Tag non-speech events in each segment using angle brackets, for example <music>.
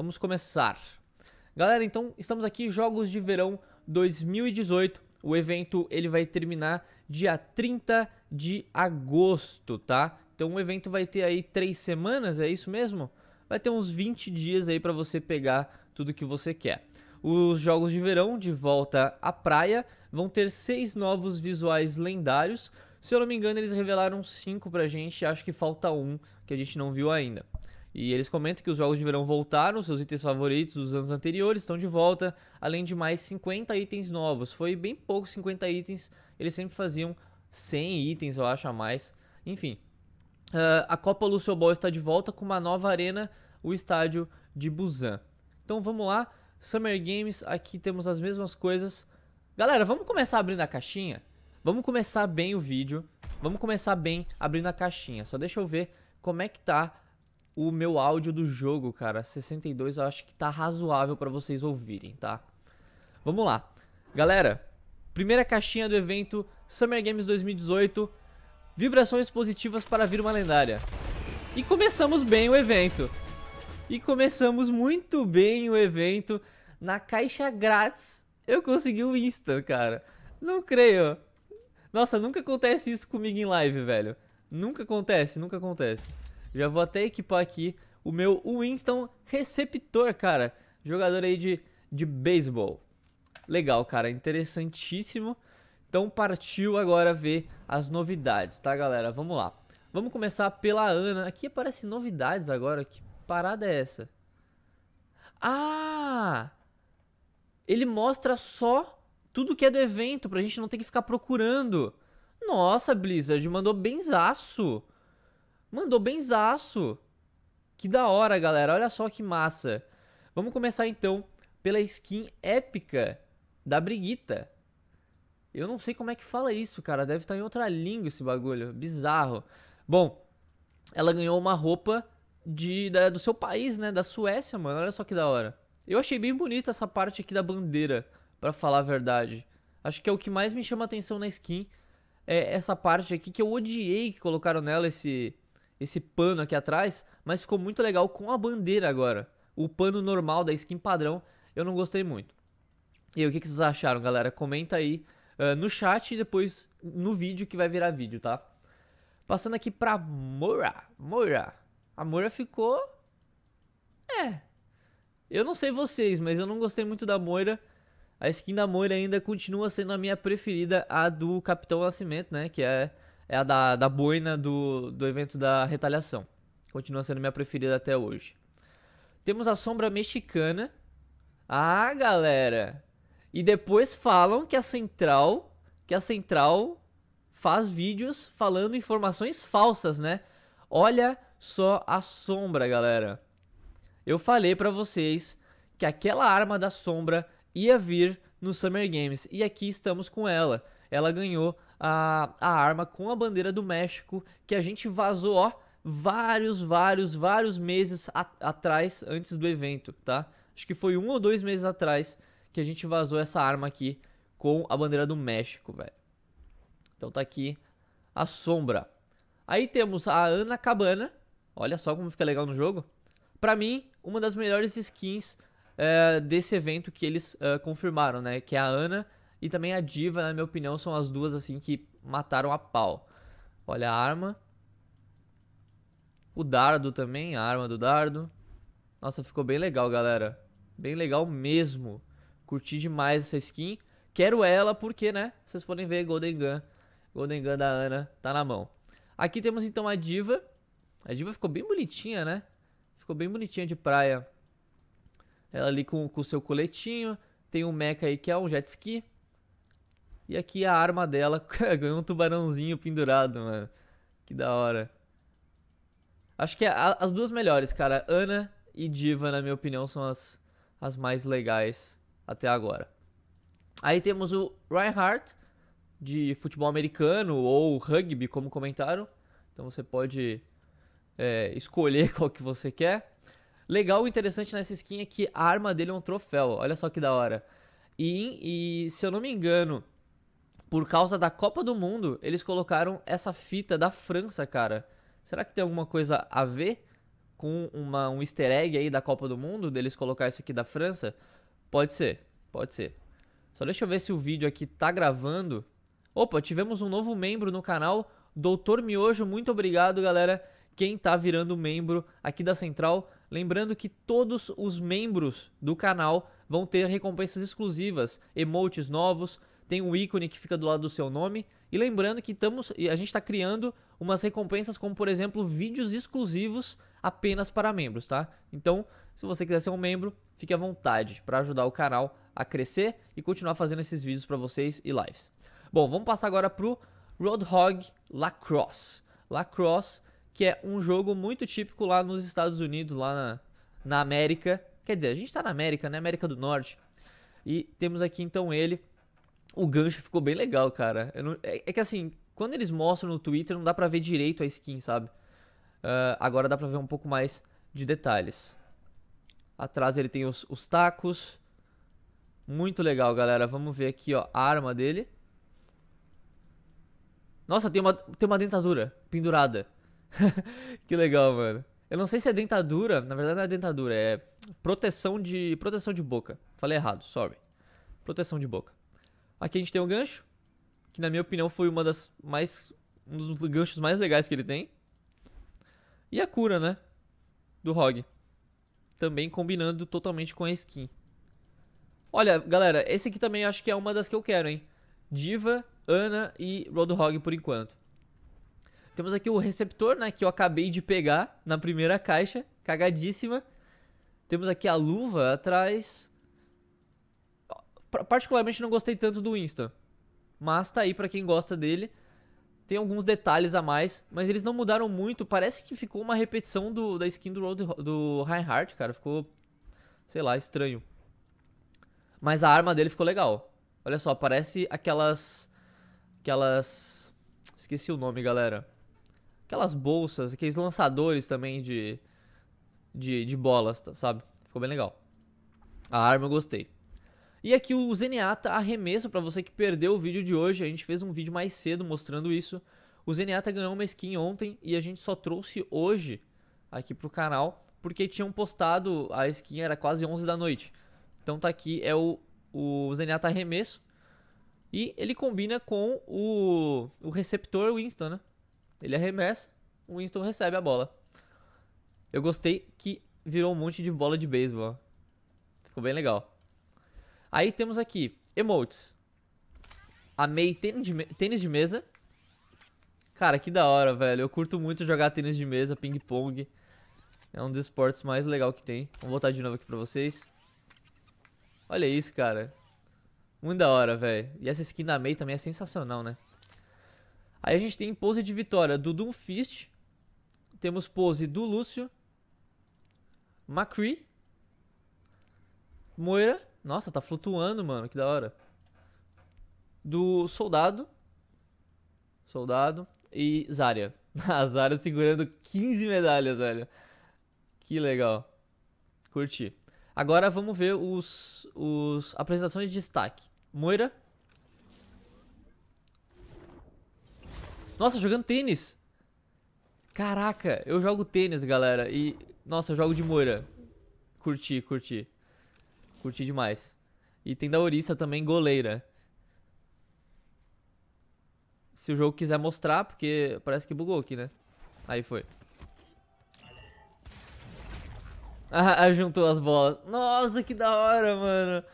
Vamos começar. Galera, então estamos aqui Jogos de Verão 2018. O evento ele vai terminar dia 30 de agosto, tá? Então o evento vai ter aí três semanas, é isso mesmo? Vai ter uns 20 dias aí para você pegar tudo que você quer. Os jogos de verão de volta à praia vão ter seis novos visuais lendários. Se eu não me engano, eles revelaram cinco pra gente, acho que falta um que a gente não viu ainda. E eles comentam que os jogos de verão voltaram, seus itens favoritos dos anos anteriores estão de volta, além de mais 50 itens novos. Foi bem pouco 50 itens, eles sempre faziam 100 itens, eu acho, a mais. Enfim, uh, a Copa Lucio Ball está de volta com uma nova arena, o estádio de Busan. Então vamos lá, Summer Games, aqui temos as mesmas coisas. Galera, vamos começar abrindo a caixinha? Vamos começar bem o vídeo, vamos começar bem abrindo a caixinha. Só deixa eu ver como é que tá o meu áudio do jogo, cara. 62 eu acho que tá razoável para vocês ouvirem, tá? Vamos lá. Galera, primeira caixinha do evento Summer Games 2018. Vibrações positivas para vir uma lendária. E começamos bem o evento. E começamos muito bem o evento. Na caixa grátis, eu consegui o Insta, cara. Não creio. Nossa, nunca acontece isso comigo em live, velho. Nunca acontece, nunca acontece. Já vou até equipar aqui o meu Winston Receptor, cara. Jogador aí de, de beisebol. Legal, cara. Interessantíssimo. Então partiu agora ver as novidades, tá, galera? Vamos lá. Vamos começar pela Ana. Aqui aparece novidades agora. Que parada é essa? Ah! Ele mostra só tudo que é do evento, pra gente não ter que ficar procurando. Nossa, Blizzard, mandou benzaço. Mandou benzaço. Que da hora, galera. Olha só que massa. Vamos começar então pela skin épica da Briguita. Eu não sei como é que fala isso, cara. Deve estar em outra língua esse bagulho. Bizarro. Bom, ela ganhou uma roupa de, da, do seu país, né? Da Suécia, mano. Olha só que da hora. Eu achei bem bonita essa parte aqui da bandeira, para falar a verdade. Acho que é o que mais me chama atenção na skin. É essa parte aqui que eu odiei que colocaram nela esse esse pano aqui atrás, mas ficou muito legal com a bandeira agora. O pano normal da skin padrão, eu não gostei muito. E aí, o que, vocês acharam, galera? Comenta aí uh, no chat e depois no vídeo que vai virar vídeo, tá? Passando aqui pra Moira. Moira. A Moira ficou... É. Eu não sei vocês, mas eu não gostei muito da Moira. A skin da Moira ainda continua sendo a minha preferida, a do Capitão Nascimento, né? Que é é a da, da boina do, do evento da retaliação. Continua sendo minha preferida até hoje. Temos a sombra mexicana. Ah, galera! E depois falam que a central, que a central faz vídeos falando informações falsas, né? Olha só a sombra, galera. Eu falei para vocês que aquela arma da sombra ia vir no Summer Games e aqui estamos com ela. Ela ganhou a, a arma com a bandeira do México que a gente vazou, ó, vários, vários, vários meses a, atrás, antes do evento, tá? Acho que foi um ou dois meses atrás que a gente vazou essa arma aqui com a bandeira do México, velho. Então tá aqui a sombra. Aí temos a Ana Cabana. Olha só como fica legal no jogo. Pra mim, uma das melhores skins é, desse evento que eles eh, confirmaram, né? Que é a Ana e também a Diva, na minha opinião, são as duas assim que mataram a pau. Olha a arma. O dardo também, a arma do dardo. Nossa, ficou bem legal, galera. Bem legal mesmo. Curti demais essa skin. Quero ela porque, né, vocês podem ver Golden Gun. Golden Gun da Ana tá na mão. Aqui temos então a Diva. A Diva ficou bem bonitinha, né? Ficou bem bonitinha de praia. Ela ali com o seu coletinho. Tem um mecha aí que é um jet ski. E aqui a arma dela <laughs> ganhou um tubarãozinho pendurado, mano. Que da hora. Acho que a, as duas melhores, cara. Ana e Diva, na minha opinião, são as, as mais legais até agora. Aí temos o Reinhardt, de futebol americano ou rugby, como comentaram. Então você pode é, escolher <laughs> qual que você quer. Legal e interessante nessa skin é que a arma dele é um troféu. Olha só que da hora. E, e se eu não me engano, por causa da Copa do Mundo, eles colocaram essa fita da França, cara. Será que tem alguma coisa a ver com uma, um easter egg aí da Copa do Mundo, deles colocar isso aqui da França? Pode ser, pode ser. Só deixa eu ver se o vídeo aqui tá gravando. Opa, tivemos um novo membro no canal, Doutor Miojo, muito obrigado, galera, quem tá virando membro aqui da Central. Lembrando que todos os membros do canal vão ter recompensas exclusivas, emotes novos, tem um ícone que fica do lado do seu nome. E lembrando que estamos, a gente está criando umas recompensas como, por exemplo, vídeos exclusivos apenas para membros, tá? Então, se você quiser ser um membro, fique à vontade para ajudar o canal a crescer e continuar fazendo esses vídeos para vocês e lives. Bom, vamos passar agora para o Roadhog Lacrosse. Lacrosse, que é um jogo muito típico lá nos Estados Unidos, lá na, na América. Quer dizer, a gente está na América, né? América do Norte. E temos aqui então ele, o gancho ficou bem legal, cara. Não, é, é, que assim, quando eles mostram no Twitter, não dá pra ver direito a skin, sabe? Uh, agora dá pra ver um pouco mais de detalhes. Atrás ele tem os, os tacos. Muito legal, galera. Vamos ver aqui, ó, a arma dele. Nossa, tem uma, tem uma dentadura pendurada. <laughs> que legal, mano. Eu não sei se é dentadura, na verdade não é dentadura, é proteção de proteção de boca. Falei errado, sorry. Proteção de boca. Aqui a gente tem um gancho, que na minha opinião foi uma das mais um dos ganchos mais legais que ele tem. E a cura, né? Do Hog. Também combinando totalmente com a skin. Olha, galera, esse aqui também acho que é uma das que eu quero, hein? Diva, Ana e Roadhog por enquanto. Temos aqui o receptor, né? Que eu acabei de pegar na primeira caixa. Cagadíssima. Temos aqui a luva atrás particularmente não gostei tanto do Insta. Mas tá aí para quem gosta dele. Tem alguns detalhes a mais, mas eles não mudaram muito. Parece que ficou uma repetição do, da skin do, do Reinhardt, cara. Ficou, sei lá, estranho. Mas a arma dele ficou legal. Olha só, parece aquelas... Aquelas... Esqueci o nome, galera. Aquelas bolsas, aqueles lançadores também de... De, de bolas, tá, sabe? Ficou bem legal. A arma eu gostei. E aqui o Zenyatta tá arremesso, para você que perdeu o vídeo de hoje, a gente fez um vídeo mais cedo mostrando isso. O Zenyatta tá ganhou uma skin ontem e a gente só trouxe hoje aqui pro canal, porque tinham postado a skin, era quase 11 da noite. Então tá aqui, é o, o Zenyatta tá arremesso. E ele combina com o, o receptor Winston, né? Ele arremessa, o Winston recebe a bola. Eu gostei que virou um monte de bola de beisebol. Ficou bem legal. Aí temos aqui emotes. Amei tênis de, tênis de mesa. Cara, que da hora, velho. Eu curto muito jogar tênis de mesa, ping-pong. É um dos esportes mais legal que tem. Vou botar de novo aqui pra vocês. Olha isso, cara. Muito da hora, velho. E essa skin da Amei também é sensacional, né? Aí a gente tem pose de vitória do Doomfist. Temos pose do Lúcio. Macri. Moira. Nossa, tá flutuando, mano. Que da hora. Do soldado. Soldado. E Zarya. <laughs> A Zarya segurando 15 medalhas, velho. Que legal. Curti. Agora vamos ver os, os apresentações de destaque. Moira. Nossa, jogando tênis. Caraca, eu jogo tênis, galera. E, nossa, eu jogo de Moira. Curti, curti. Curti demais. E tem da Orissa também, goleira. Se o jogo quiser mostrar, porque parece que bugou aqui, né? Aí foi. <laughs> Ah, juntou as bolas. Nossa, que da hora, mano.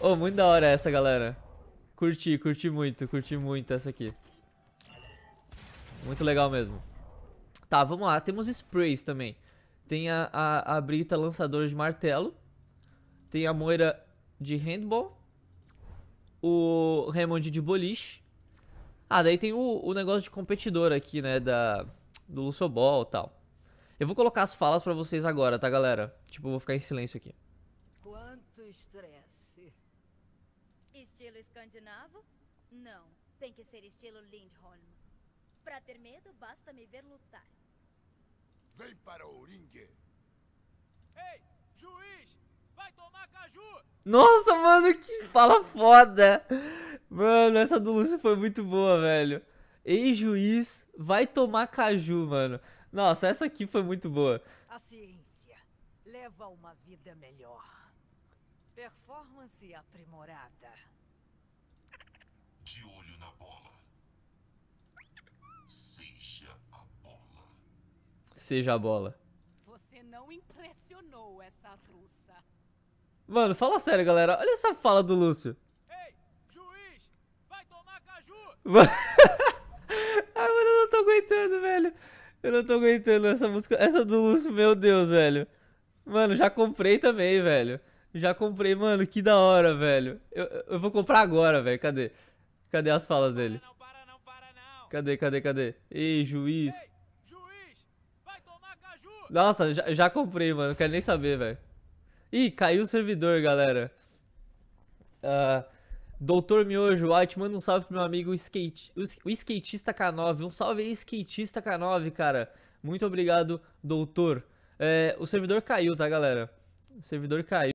Oh, muito da hora essa, galera. Curti, curti muito, curti muito essa aqui. Muito legal mesmo. Tá, vamos lá. Temos sprays também. Tem a, a, a brita lançador de martelo. Tem a Moira de handball. O Raymond de boliche. Ah, daí tem o, o negócio de competidor aqui, né? Da, do Lusobol e tal. Eu vou colocar as falas pra vocês agora, tá, galera? Tipo, eu vou ficar em silêncio aqui. Quanto estresse. Estilo escandinavo? Não. Tem que ser estilo Lindholm. Pra ter medo, basta me ver lutar. Vem para o ringue. Ei, juiz! Vai tomar... Nossa, mano, que fala foda. Mano, essa do Lúcio foi muito boa, velho. Ei, juiz, vai tomar caju, mano. Nossa, essa aqui foi muito boa. A ciência leva uma vida melhor. Performance aprimorada. De olho na bola. Seja a bola. Seja a bola. Você não impressionou essa russa. Mano, fala sério, galera. Olha essa fala do Lúcio. Ei, juiz, vai tomar caju. Mano... <laughs> Ai, mano, eu não tô aguentando, velho. Eu não tô aguentando essa música. Essa do Lúcio, meu Deus, velho. Mano, já comprei também, velho. Já comprei, mano, que da hora, velho. Eu, eu vou comprar agora, velho. Cadê? Cadê as falas dele? não, para não, para não. Cadê, cadê, cadê? Ei, juiz. Ei, juiz, vai tomar caju. Nossa, já, já comprei, mano. Não quero nem saber, velho. Ih, caiu o servidor, galera. Uh, Doutor Miojo, White, manda um salve pro meu amigo o, skate, o, o skatista K9. Um salve aí, skatista K9, cara. Muito obrigado, doutor. É, o servidor caiu, tá, galera? O servidor caiu.